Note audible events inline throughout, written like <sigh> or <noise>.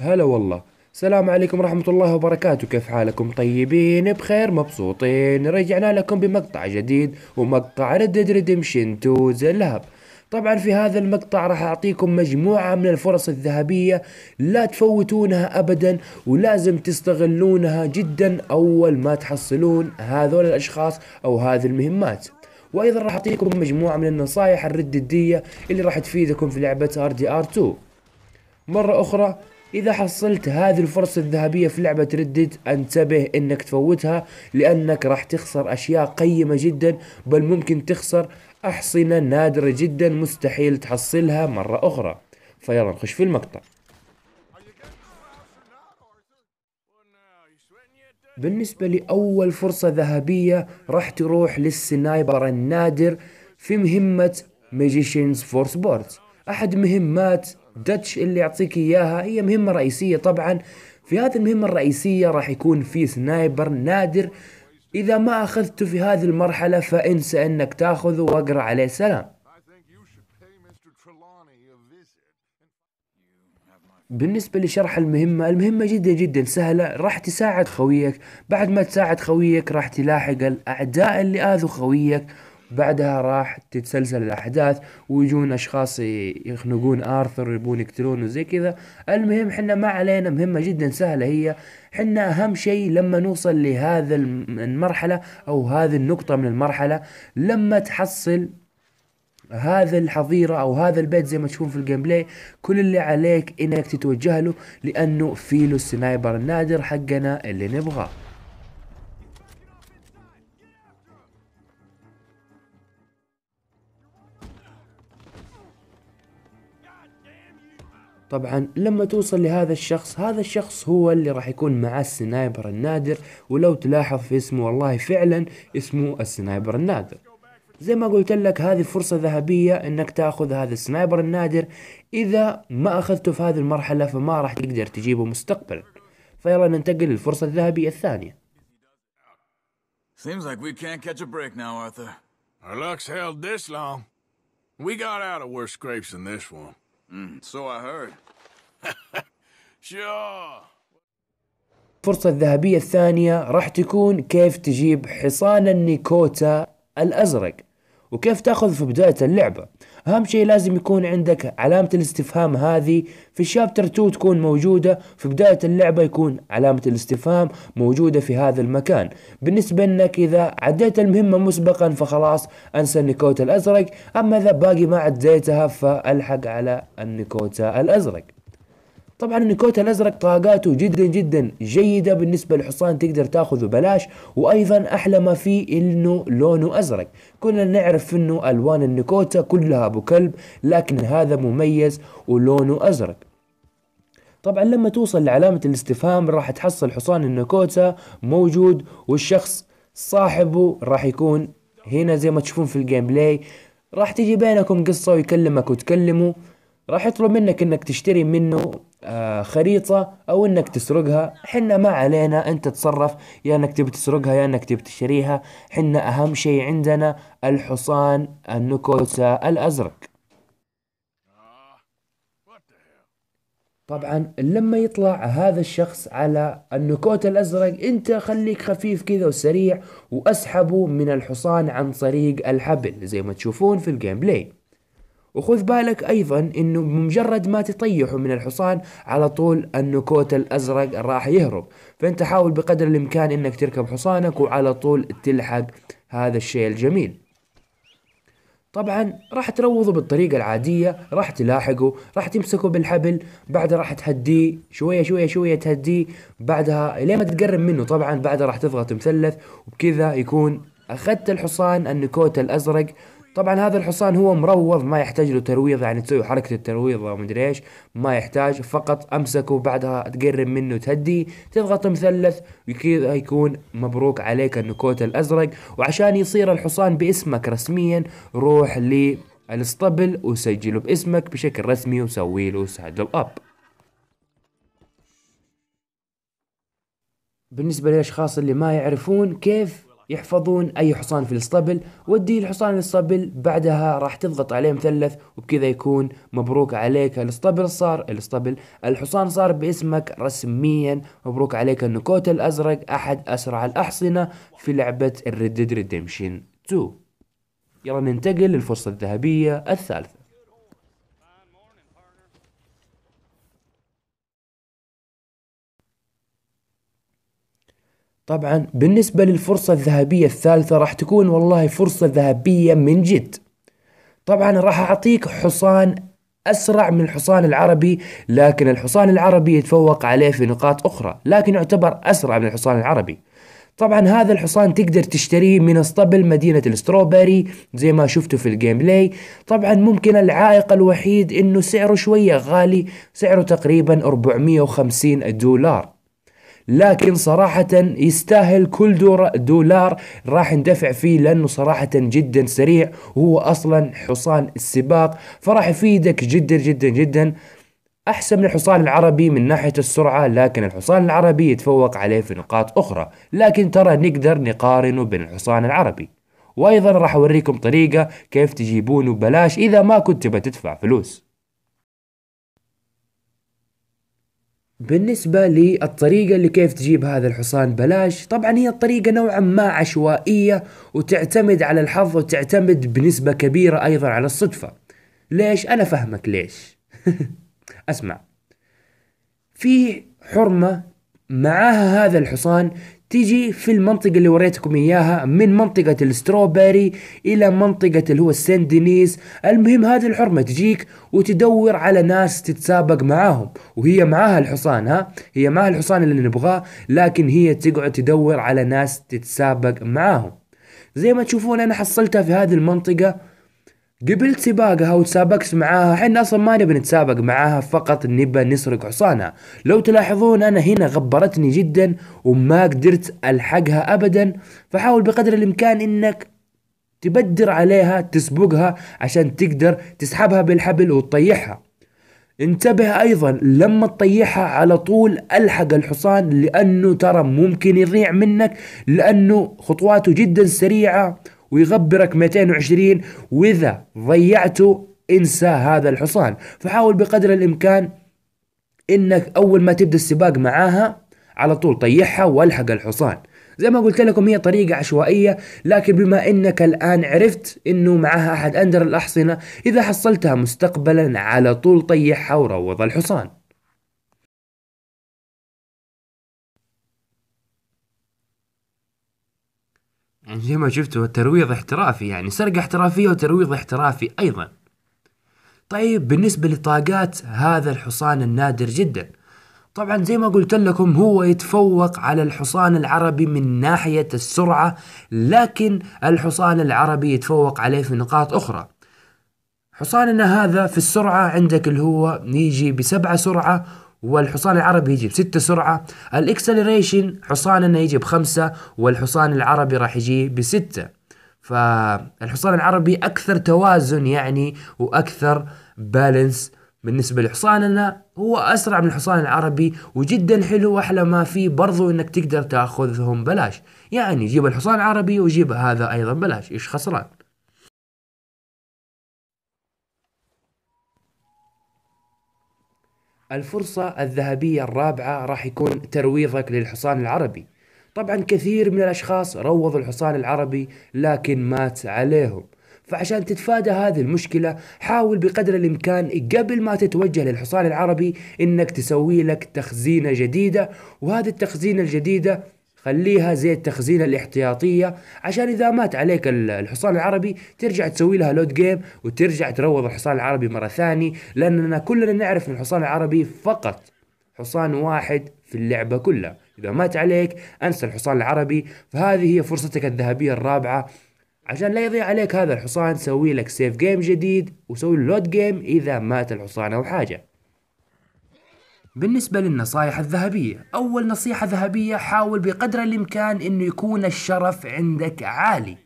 هلا والله السلام عليكم ورحمة الله وبركاته كيف حالكم طيبين بخير مبسوطين رجعنا لكم بمقطع جديد ومقطع ردد ريديمشن تو ذا لاب طبعا في هذا المقطع راح اعطيكم مجموعة من الفرص الذهبية لا تفوتونها ابدا ولازم تستغلونها جدا اول ما تحصلون هذول الاشخاص او هذه المهمات وايضا راح اعطيكم مجموعة من النصائح الرددية اللي راح تفيدكم في لعبة ار دي ار 2 مرة اخرى إذا حصلت هذه الفرصة الذهبية في لعبة ردد انتبه إنك تفوتها لأنك راح تخسر أشياء قيمة جدا بل ممكن تخسر أحصنة نادرة جدا مستحيل تحصلها مرة أخرى فيلا نخش في المقطع بالنسبة لأول فرصة ذهبية راح تروح للسنايبر النادر في مهمة ماجيشنز فور سبورت أحد مهمات داتش اللي يعطيك إياها هي مهمة رئيسية طبعا في هذه المهمة الرئيسية راح يكون في سنايبر نادر إذا ما أخذته في هذه المرحلة فانسى أنك تاخذه واقرأ عليه سلام بالنسبة لشرح المهمة المهمة جدا جدا سهلة راح تساعد خويك بعد ما تساعد خويك راح تلاحق الأعداء اللي آذوا خويك بعدها راح تتسلسل الاحداث ويجون اشخاص يخنقون ارثر يبون يقتلونه زي كذا المهم حنا ما علينا مهمه جدا سهله هي حنا اهم شيء لما نوصل لهذا المرحله او هذه النقطه من المرحله لما تحصل هذا الحظيرة أو هذا البيت زي ما تشوفون في الجيم بلاي كل اللي عليك إنك تتوجه له لأنه فيلو السنايبر النادر حقنا اللي نبغاه طبعا لما توصل لهذا الشخص هذا الشخص هو اللي راح يكون معاه السنايبر النادر ولو تلاحظ في اسمه والله فعلا اسمه السنايبر النادر زي ما قلت لك هذه فرصة ذهبية انك تاخذ هذا السنايبر النادر اذا ما اخذته في هذه المرحلة فما راح تقدر تجيبه مستقبلا فيلا ننتقل للفرصة الذهبية الثانية Seems like we can't catch a break now, Arthur. Our luck's held this long. We got out of worse scrapes than this one. Mm, so I heard. <laughs> sure. الفرصة الذهبية الثانية راح تكون كيف تجيب حصان النيكوتا الأزرق وكيف تاخذ في بداية اللعبة أهم شيء لازم يكون عندك علامة الاستفهام هذه في الشابتر 2 تكون موجودة في بداية اللعبة يكون علامة الاستفهام موجودة في هذا المكان بالنسبة انك إذا عديت المهمة مسبقا فخلاص أنسى النيكوتا الأزرق أما إذا باقي ما عديتها فألحق على النيكوتا الأزرق طبعا النيكوتا الازرق طاقاته جدا جدا جيده بالنسبه للحصان تقدر تاخذه بلاش وايضا احلى ما فيه انه لونه ازرق كلنا نعرف انه الوان النيكوتا كلها ابو كلب لكن هذا مميز ولونه ازرق طبعا لما توصل لعلامة الاستفهام راح تحصل حصان النكوتا موجود والشخص صاحبه راح يكون هنا زي ما تشوفون في الجيم بلاي راح تجي بينكم قصة ويكلمك وتكلمه راح يطلب منك انك تشتري منه آه، خريطة أو إنك تسرقها حنا ما علينا أنت تتصرف يا إنك تبي تسرقها يا إنك تبي تشتريها حنا أهم شيء عندنا الحصان النكوسا الأزرق طبعا لما يطلع هذا الشخص على النكوت الأزرق أنت خليك خفيف كذا وسريع وأسحبه من الحصان عن طريق الحبل زي ما تشوفون في الجيم بلاي وخذ بالك ايضا انه بمجرد ما تطيحه من الحصان على طول النكوت الازرق راح يهرب فانت حاول بقدر الامكان انك تركب حصانك وعلى طول تلحق هذا الشيء الجميل طبعا راح تروضه بالطريقة العادية راح تلاحقه راح تمسكه بالحبل بعدها راح تهديه شوية شوية شوية تهديه بعدها لين ما تقرب منه طبعا بعدها راح تضغط مثلث وبكذا يكون أخذت الحصان النكوت الأزرق طبعا هذا الحصان هو مروض ما يحتاج له ترويض يعني تسوي حركة الترويض او مدري ايش ما يحتاج فقط امسكه بعدها تقرب منه تهدي تضغط مثلث وكذا يكون مبروك عليك النكوت الازرق وعشان يصير الحصان باسمك رسميا روح للاسطبل وسجله باسمك بشكل رسمي وسوي له سادل اب بالنسبة للأشخاص اللي ما يعرفون كيف يحفظون اي حصان في الاسطبل ودي الحصان الاسطبل بعدها راح تضغط عليه مثلث وبكذا يكون مبروك عليك الاسطبل صار الاسطبل الحصان صار باسمك رسميا مبروك عليك النكوت الازرق احد اسرع الاحصنة في لعبة الريد ديد ريديمشن 2 يلا ننتقل للفرصة الذهبية الثالثة طبعا بالنسبة للفرصة الذهبية الثالثة راح تكون والله فرصة ذهبية من جد طبعا راح أعطيك حصان أسرع من الحصان العربي لكن الحصان العربي يتفوق عليه في نقاط أخرى لكن يعتبر أسرع من الحصان العربي طبعا هذا الحصان تقدر تشتريه من اسطبل مدينة الستروبري زي ما شفتوا في الجيم بلاي طبعا ممكن العائق الوحيد انه سعره شوية غالي سعره تقريبا 450 دولار لكن صراحة يستاهل كل دولار راح ندفع فيه لأنه صراحة جدا سريع وهو أصلا حصان السباق فراح يفيدك جدا جدا جدا أحسن من الحصان العربي من ناحية السرعة لكن الحصان العربي يتفوق عليه في نقاط أخرى لكن ترى نقدر نقارنه بين الحصان العربي وأيضا راح أوريكم طريقة كيف تجيبونه ببلاش إذا ما كنت تدفع فلوس بالنسبة للطريقة اللي كيف تجيب هذا الحصان بلاش طبعا هي الطريقة نوعا ما عشوائية وتعتمد على الحظ وتعتمد بنسبة كبيرة أيضا على الصدفة ليش أنا فهمك ليش <laughs> أسمع في حرمة معاها هذا الحصان تيجي في المنطقة اللي وريتكم إياها من منطقة الستروبيري إلى منطقة اللي هو السان دينيس المهم هذه الحرمة تجيك وتدور على ناس تتسابق معاهم وهي معاها الحصان ها هي معاها الحصان اللي نبغاه لكن هي تقعد تدور على ناس تتسابق معاهم زي ما تشوفون أنا حصلتها في هذه المنطقة قبلت سباقها وتسابقت معاها حنا اصلا ما نبي نتسابق معاها فقط نبى نسرق حصانها لو تلاحظون انا هنا غبرتني جدا وما قدرت الحقها ابدا فحاول بقدر الامكان انك تبدر عليها تسبقها عشان تقدر تسحبها بالحبل وتطيحها انتبه ايضا لما تطيحها على طول الحق الحصان لانه ترى ممكن يضيع منك لانه خطواته جدا سريعه ويغبرك 220 واذا ضيعته انسى هذا الحصان فحاول بقدر الامكان انك اول ما تبدا السباق معاها على طول طيحها والحق الحصان زي ما قلت لكم هي طريقة عشوائية لكن بما انك الان عرفت انه معها احد اندر الاحصنة اذا حصلتها مستقبلا على طول طيحها وروض الحصان زي ما شفتوا ترويض احترافي يعني سرقة احترافية وترويض احترافي أيضا طيب بالنسبة لطاقات هذا الحصان النادر جدا طبعا زي ما قلت لكم هو يتفوق على الحصان العربي من ناحية السرعة لكن الحصان العربي يتفوق عليه في نقاط أخرى حصاننا هذا في السرعة عندك اللي هو يجي بسبعة سرعة والحصان العربي يجي بستة سرعة الاكسلريشن حصاننا يجي بخمسة والحصان العربي راح يجي بستة فالحصان العربي أكثر توازن يعني وأكثر بالانس بالنسبة لحصاننا هو أسرع من الحصان العربي وجدا حلو وأحلى ما فيه برضو إنك تقدر تأخذهم بلاش يعني جيب الحصان العربي وجيب هذا أيضا بلاش إيش خسران الفرصة الذهبية الرابعة راح يكون ترويضك للحصان العربي طبعا كثير من الأشخاص روضوا الحصان العربي لكن مات عليهم فعشان تتفادى هذه المشكلة حاول بقدر الإمكان قبل ما تتوجه للحصان العربي إنك تسوي لك تخزينة جديدة وهذه التخزينة الجديدة خليها زي التخزينة الاحتياطية عشان إذا مات عليك الحصان العربي ترجع تسوي لها لود جيم وترجع تروض الحصان العربي مرة ثانية لأننا كلنا نعرف أن الحصان العربي فقط حصان واحد في اللعبة كلها إذا مات عليك أنسى الحصان العربي فهذه هي فرصتك الذهبية الرابعة عشان لا يضيع عليك هذا الحصان سوي لك سيف جيم جديد وسوي لود جيم إذا مات الحصان أو حاجة بالنسبة للنصائح الذهبية أول نصيحة ذهبية حاول بقدر الإمكان أنه يكون الشرف عندك عالي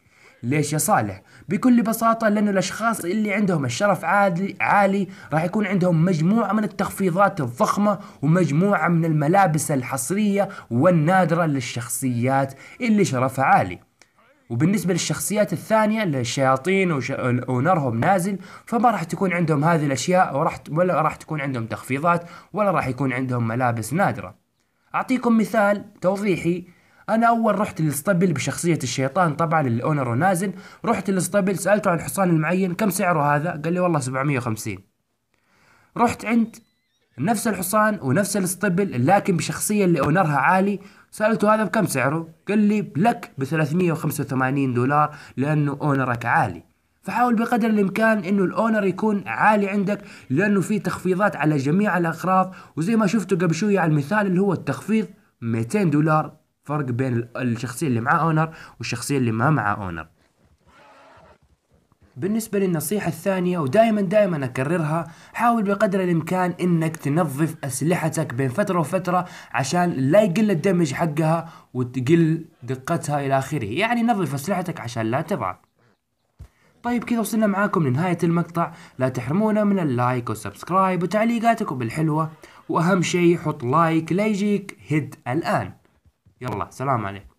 ليش يا صالح؟ بكل بساطة لأنه الأشخاص اللي عندهم الشرف عالي, عالي راح يكون عندهم مجموعة من التخفيضات الضخمة ومجموعة من الملابس الحصرية والنادرة للشخصيات اللي شرفها عالي وبالنسبة للشخصيات الثانية الشياطين وش... ونرهم نازل فما راح تكون عندهم هذه الأشياء وراح ولا راح تكون عندهم تخفيضات ولا راح يكون عندهم ملابس نادرة أعطيكم مثال توضيحي أنا أول رحت للاسطبل بشخصية الشيطان طبعا الأونر ونازل رحت للاسطبل سألته عن الحصان المعين كم سعره هذا قال لي والله 750 رحت عند نفس الحصان ونفس الاسطبل لكن بشخصية اللي أونرها عالي سألته هذا بكم سعره؟ قال لي لك ب 385 دولار لأنه أونرك عالي فحاول بقدر الإمكان أنه الأونر يكون عالي عندك لأنه في تخفيضات على جميع الاقراض وزي ما شفتوا قبل شوية على المثال اللي هو التخفيض 200 دولار فرق بين الشخصية اللي معاه أونر والشخصية اللي ما معاه أونر بالنسبة للنصيحة الثانية ودائما دائما أكررها حاول بقدر الإمكان إنك تنظف أسلحتك بين فترة وفترة عشان لا يقل الدمج حقها وتقل دقتها إلى آخره يعني نظف أسلحتك عشان لا تضعف طيب كذا وصلنا معاكم لنهاية المقطع لا تحرمونا من اللايك والسبسكرايب وتعليقاتكم الحلوة وأهم شيء حط لايك لا يجيك هد الآن يلا سلام عليكم